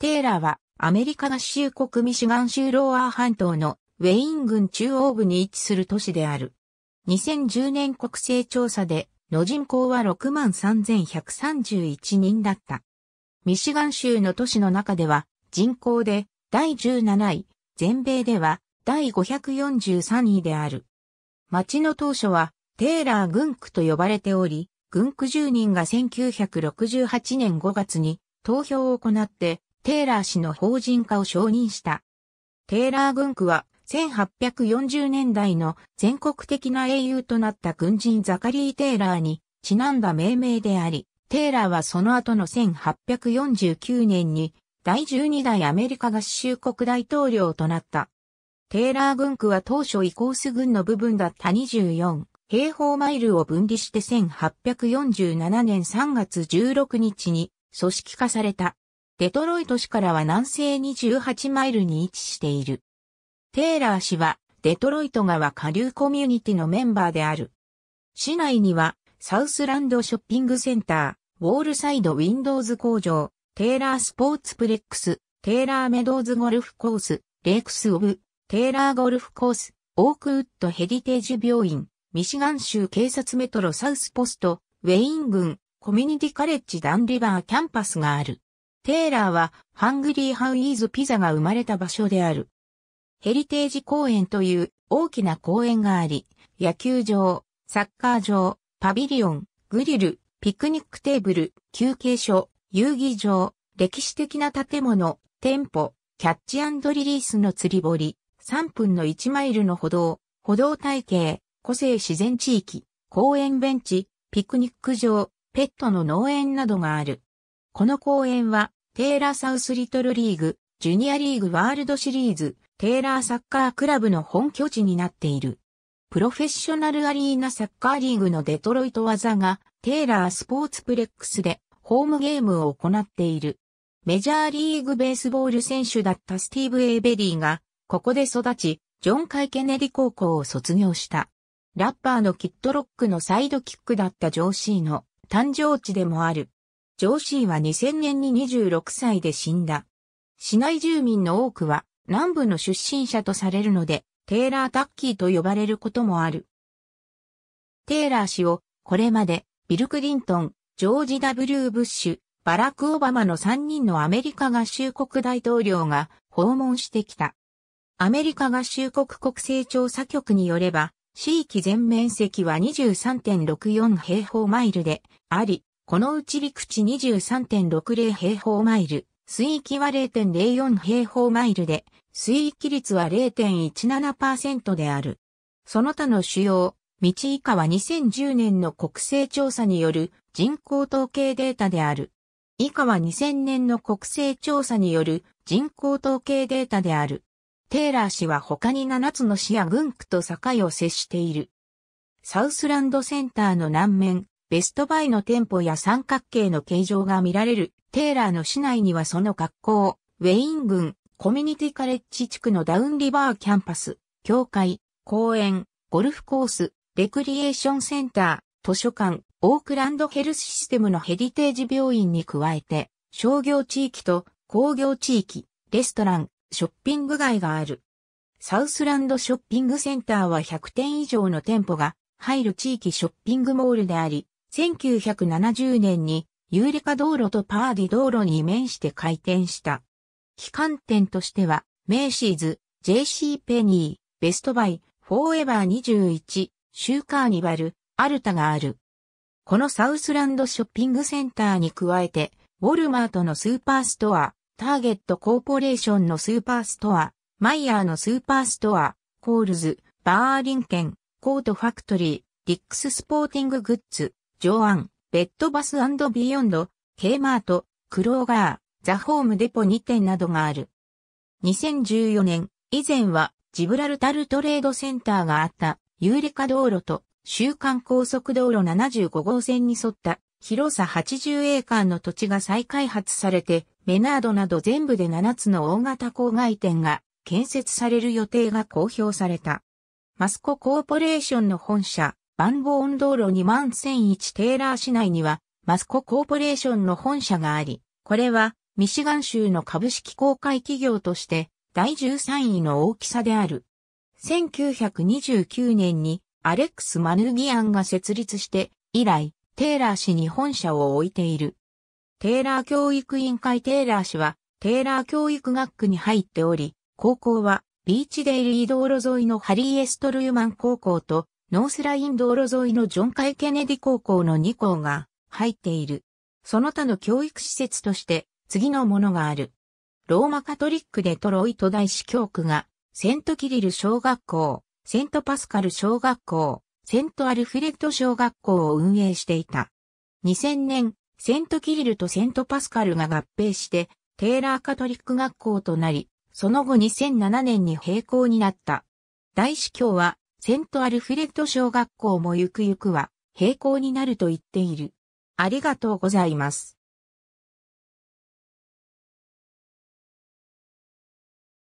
テイラーはアメリカ合衆国ミシガン州ローアー半島のウェイン郡中央部に位置する都市である。2010年国勢調査での人口は63,131人だった。ミシガン州の都市の中では人口で第17位、全米では第543位である。町の当初はテイラー軍区と呼ばれており、軍区住人が1968年5月に投票を行ってテーラー氏の法人化を承認した。テーラー軍区は1840年代の全国的な英雄となった軍人ザカリー・テーラーにちなんだ命名であり、テーラーはその後の1849年に第12代アメリカ合衆国大統領となった。テーラー軍区は当初イコース軍の部分だった24平方マイルを分離して1847年3月16日に組織化された。デトロイト市からは南西28マイルに位置している。テイラー氏は、デトロイト川下流コミュニティのメンバーである。市内には、サウスランドショッピングセンター、ウォールサイドウィンドウズ工場、テイラースポーツプレックス、テイラーメドーズゴルフコース、レイクスオブ、テイラーゴルフコース、オークウッドヘディテージ病院、ミシガン州警察メトロサウスポスト、ウェイン郡、コミュニティカレッジダンリバーキャンパスがある。テーラーは、ハングリーハウイーズピザが生まれた場所である。ヘリテージ公園という大きな公園があり、野球場、サッカー場、パビリオン、グリル、ピクニックテーブル、休憩所、遊技場、歴史的な建物、店舗、キャッチリリースの釣り堀、3分の1マイルの歩道、歩道体系、個性自然地域、公園ベンチ、ピクニック場、ペットの農園などがある。この公園は、テーラーサウスリトルリーグ、ジュニアリーグワールドシリーズ、テーラーサッカークラブの本拠地になっている。プロフェッショナルアリーナサッカーリーグのデトロイト技が、テーラースポーツプレックスで、ホームゲームを行っている。メジャーリーグベースボール選手だったスティーブ・エイベリーが、ここで育ち、ジョン・カイ・ケネディ高校を卒業した。ラッパーのキットロックのサイドキックだったジョーシーの誕生地でもある。ジョーシーは2000年に26歳で死んだ。市内住民の多くは南部の出身者とされるので、テーラー・タッキーと呼ばれることもある。テイラー氏を、これまで、ビル・クリントン、ジョージ・ W・ ブッシュ、バラク・オバマの3人のアメリカ合衆国大統領が訪問してきた。アメリカ合衆国国勢調査局によれば、地域全面積は23.64平方マイルであり、このうち陸地23.60平方マイル、水域は0.04平方マイルで、水域率は0.17%である。その他の主要、道以下は2010年の国勢調査による人口統計データである。以下は2000年の国勢調査による人口統計データである。テイラー氏は他に7つの市や郡区と境を接している。サウスランドセンターの南面、ベストバイの店舗や三角形の形状が見られる、テーラーの市内にはその学校、ウェイン郡、コミュニティカレッジ地区のダウンリバーキャンパス、教会、公園、ゴルフコース、レクリエーションセンター、図書館、オークランドヘルスシステムのヘリテージ病院に加えて、商業地域と工業地域、レストラン、ショッピング街がある。サウスランドショッピングセンターは100店以上の店舗が入る地域ショッピングモールであり、1970年にユーリカ道路とパーディ道路に面して開店した。機関店としては、メイシーズ、JC ペニー、ベストバイ、フォーエバー21、シューカーニバル、アルタがある。このサウスランドショッピングセンターに加えて、ウォルマートのスーパーストア、ターゲットコーポレーションのスーパーストア、マイヤーのスーパーストア、コールズ、バーリンケン、コートファクトリー、ディックススポーティンググッズ、ジョアン、ベッドバスビヨンド、ケイマート、クローガー、ザ・ホームデポ2店などがある。2014年、以前はジブラルタルトレードセンターがあったユーレカ道路と週間高速道路75号線に沿った広さ80エーカーの土地が再開発されて、メナードなど全部で7つの大型郊外店が建設される予定が公表された。マスココーポレーションの本社、バンボーン道路2万1001テーラー市内には、マスココーポレーションの本社があり、これは、ミシガン州の株式公開企業として、第13位の大きさである。1929年に、アレックス・マヌギアンが設立して、以来、テーラー氏に本社を置いている。テーラー教育委員会テーラー氏は、テーラー教育学区に入っており、高校は、ビーチデイリー道路沿いのハリー・エストルーマン高校と、ノースライン道路沿いのジョン・カイ・ケネディ高校の2校が入っている。その他の教育施設として次のものがある。ローマカトリックデトロイト大司教区がセントキリル小学校、セントパスカル小学校、セントアルフレッド小学校を運営していた。2000年、セントキリルとセントパスカルが合併して、テーラーカトリック学校となり、その後2007年に閉校になった。大司教はセントアルフレッド小学校もゆくゆくは、平行になると言っている。ありがとうございます。